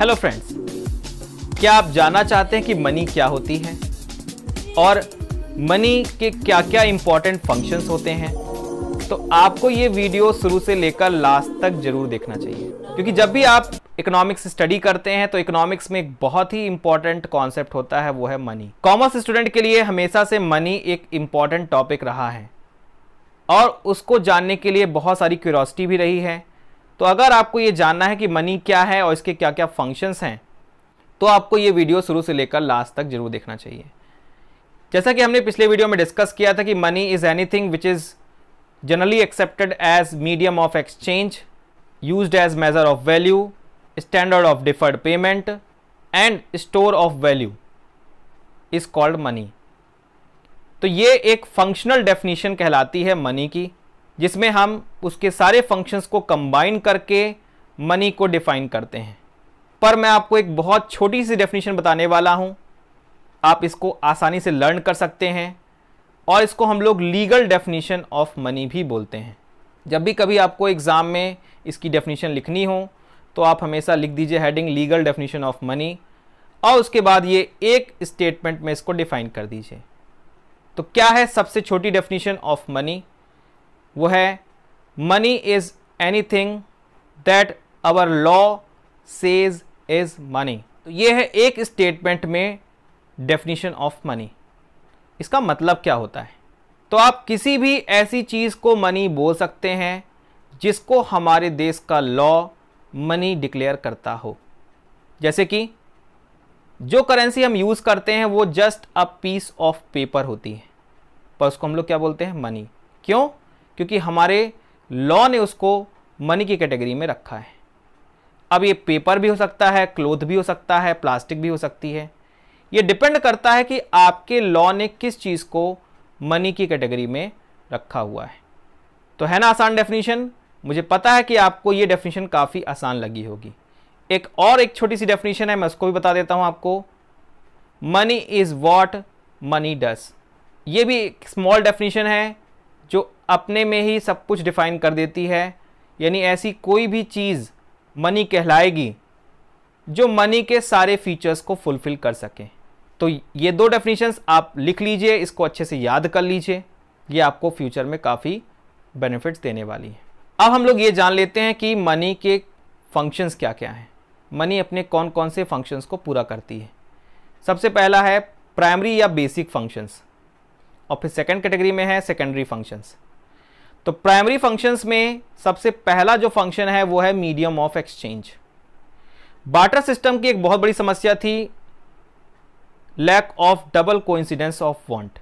hello friends क्या आप जानना चाहते हैं कि मनी क्या होती है और मनी के क्या क्या इंपॉर्टेंट फंक्शंस होते हैं तो आपको ये वीडियो शुरू से लेकर लास्ट तक जरूर देखना चाहिए क्योंकि जब भी आप इकोनॉमिक्स स्टडी करते हैं तो इकोनॉमिक्स में एक बहुत ही इंपॉर्टेंट कॉन्सेप्ट होता है वो है मनी कॉमर्स स्टूडेंट के लिए हमेशा से मनी एक इम्पॉर्टेंट टॉपिक रहा है और उसको जानने के लिए बहुत सारी क्यूरोसिटी भी रही है तो अगर आपको ये जानना है कि मनी क्या है और इसके क्या क्या फंक्शंस हैं तो आपको ये वीडियो शुरू से लेकर लास्ट तक जरूर देखना चाहिए जैसा कि हमने पिछले वीडियो में डिस्कस किया था कि money is anything which is generally accepted as medium of exchange use as measure of value standard of deferred payment and store of value is called money तो ये एक फंक्शनल डेफिनेशन कहलाती है money की जिसमें हम उसके सारे फंक्शंस को कंबाइन करके मनी को डिफाइन करते हैं पर मैं आपको एक बहुत छोटी सी डेफिनेशन बताने वाला हूँ आप इसको आसानी से लर्न कर सकते हैं और इसको हम लोग लीगल डेफिनेशन ऑफ मनी भी बोलते हैं जब भी कभी आपको एग्ज़ाम में इसकी डेफिनेशन लिखनी हो तो आप हमेशा लिख दीजिए heading legal definition of money और उसके बाद ये एक स्टेटमेंट में इसको डिफाइन कर दीजिए तो क्या है सबसे छोटी डेफिनेशन ऑफ मनी वो है money is anything that our law says is money तो ये है एक स्टेटमेंट में डेफिनेशन ऑफ मनी इसका मतलब क्या होता है तो आप किसी भी ऐसी चीज़ को मनी बोल सकते हैं जिसको हमारे देश का लॉ मनी डिक्लेयर करता हो जैसे कि जो करेंसी हम यूज़ करते हैं वो just a piece of paper होती है पर उसको हम लोग क्या बोलते हैं मनी क्यों क्योंकि हमारे लॉ ने उसको मनी की कैटेगरी में रखा है अब ये पेपर भी हो सकता है क्लोथ भी हो सकता है प्लास्टिक भी हो सकती है ये डिपेंड करता है कि आपके लॉ ने किस चीज़ को मनी की कैटेगरी में रखा हुआ है तो है ना आसान डेफिनेशन मुझे पता है कि आपको ये डेफिनेशन काफ़ी आसान लगी होगी एक और एक छोटी सी डेफिनेशन है मैं उसको भी बता देता हूँ आपको money is what money does ये भी एक स्मॉल डेफिनेशन है जो अपने में ही सब कुछ डिफ़ाइन कर देती है यानी ऐसी कोई भी चीज़ मनी कहलाएगी जो मनी के सारे फीचर्स को फुलफ़िल कर सके तो ये दो डेफिनेशंस आप लिख लीजिए इसको अच्छे से याद कर लीजिए ये आपको फ्यूचर में काफ़ी बेनिफिट्स देने वाली है अब हम लोग ये जान लेते हैं कि मनी के फंक्शंस क्या क्या हैं मनी अपने कौन कौन से फंक्शंस को पूरा करती है सबसे पहला है प्राइमरी या बेसिक फंक्शंस और फिर सेकेंड कैटेगरी में है सेकेंडरी फंक्शंस तो प्राइमरी फंक्शंस में सबसे पहला जो फंक्शन है वो है medium of exchange barter system की एक बहुत बड़ी समस्या थी lack of double coincidence of want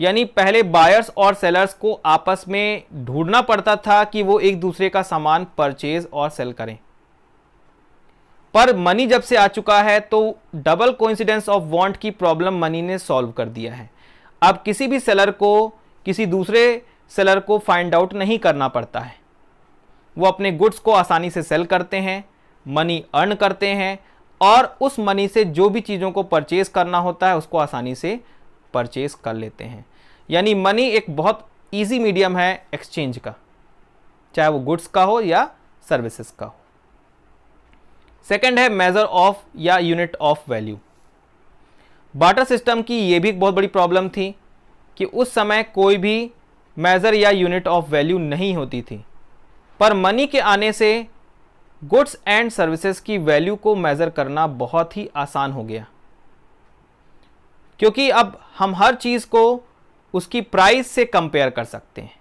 यानी पहले बायर्स और सेलर्स को आपस में ढूंढना पड़ता था कि वो एक दूसरे का सामान परचेज और सेल करें पर मनी जब से आ चुका है तो डबल कोइंसिडेंस ऑफ वांट की प्रॉब्लम मनी ने सॉल्व कर दिया है अब किसी भी सेलर को किसी दूसरे सेलर को फाइंड आउट नहीं करना पड़ता है वो अपने गुड्स को आसानी से सेल करते हैं मनी अर्न करते हैं और उस मनी से जो भी चीज़ों को परचेज़ करना होता है उसको आसानी से परचेज़ कर लेते हैं यानी मनी एक बहुत ईजी मीडियम है एक्सचेंज का चाहे वो गुड्स का हो या सर्विसेज का हो सेकेंड है मेज़र ऑफ या unit of value barter system की ये भी एक बहुत बड़ी प्रॉब्लम थी कि उस समय कोई भी मेज़र या यूनिट ऑफ वैल्यू नहीं होती थी पर मनी के आने से गुड्स एंड सर्विसेज की वैल्यू को मेज़र करना बहुत ही आसान हो गया क्योंकि अब हम हर चीज़ को उसकी प्राइस से कंपेयर कर सकते हैं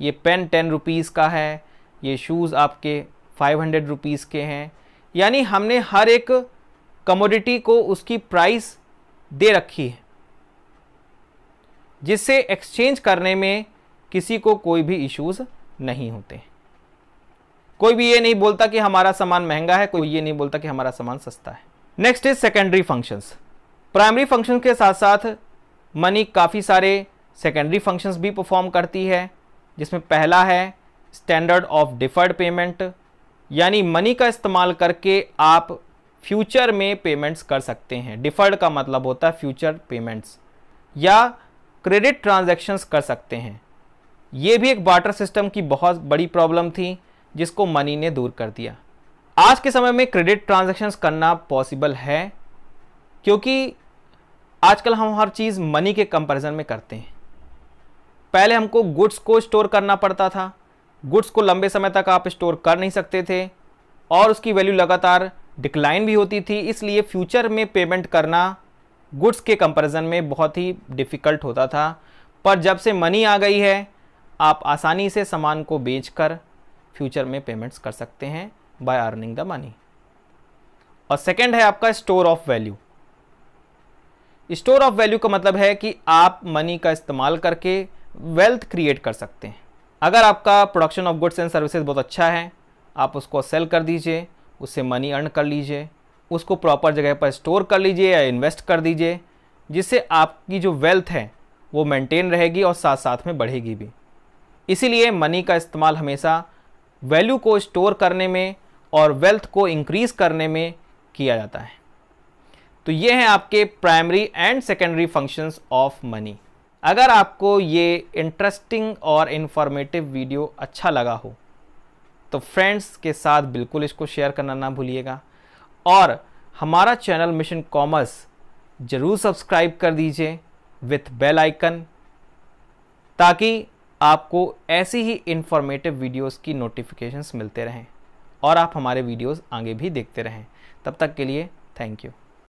ये पेन टेन रुपीज़ का है ये शूज़ आपके फाइव हंड्रेड रुपीज़ के हैं यानी हमने हर एक कमोडिटी को उसकी प्राइस दे रखी है जिससे एक्सचेंज करने में किसी को कोई भी इश्यूज नहीं होते कोई भी ये नहीं बोलता कि हमारा सामान महंगा है कोई ये नहीं बोलता कि हमारा सामान सस्ता है next is secondary functions primary function के साथ साथ मनी काफ़ी सारे सेकेंडरी फंक्शंस भी परफॉर्म करती है जिसमें पहला है स्टैंडर्ड ऑफ डिफर्ड पेमेंट यानी मनी का इस्तेमाल करके आप फ्यूचर में पेमेंट्स कर सकते हैं डिफर्ड का मतलब होता है फ्यूचर पेमेंट्स या क्रेडिट ट्रांजैक्शंस कर सकते हैं ये भी एक बाटर सिस्टम की बहुत बड़ी प्रॉब्लम थी जिसको मनी ने दूर कर दिया आज के समय में क्रेडिट ट्रांजैक्शंस करना पॉसिबल है क्योंकि आजकल हम हर चीज़ मनी के कंपेरिजन में करते हैं पहले हमको गुड्स को स्टोर करना पड़ता था गुड्स को लंबे समय तक आप स्टोर कर नहीं सकते थे और उसकी वैल्यू लगातार डिक्लाइन भी होती थी इसलिए फ्यूचर में पेमेंट करना गुड्स के कंपैरिजन में बहुत ही डिफ़िकल्ट होता था पर जब से मनी आ गई है आप आसानी से सामान को कर फ्यूचर में पेमेंट्स कर सकते हैं बाय अर्निंग द मनी और सेकेंड है आपका store of value store of value का मतलब है कि आप मनी का इस्तेमाल करके वेल्थ क्रिएट कर सकते हैं अगर आपका production of goods and services बहुत अच्छा है आप उसको सेल कर दीजिए उससे मनी अर्न कर लीजिए उसको प्रॉपर जगह पर स्टोर कर लीजिए या इन्वेस्ट कर दीजिए जिससे आपकी जो वेल्थ है वो मेंटेन रहेगी और साथ साथ में बढ़ेगी भी इसीलिए मनी का इस्तेमाल हमेशा वैल्यू को स्टोर करने में और वेल्थ को इंक्रीज़ करने में किया जाता है तो ये हैं आपके primary and secondary functions of money अगर आपको ये इंटरेस्टिंग और इन्फॉर्मेटिव वीडियो अच्छा लगा हो तो फ्रेंड्स के साथ बिल्कुल इसको शेयर करना ना भूलिएगा और हमारा चैनल मिशन कॉमर्स ज़रूर सब्सक्राइब कर दीजिए विथ बेल आइकन ताकि आपको ऐसी ही इन्फॉर्मेटिव वीडियोस की नोटिफिकेशंस मिलते रहें और आप हमारे वीडियोस आगे भी देखते रहें तब तक के लिए थैंक यू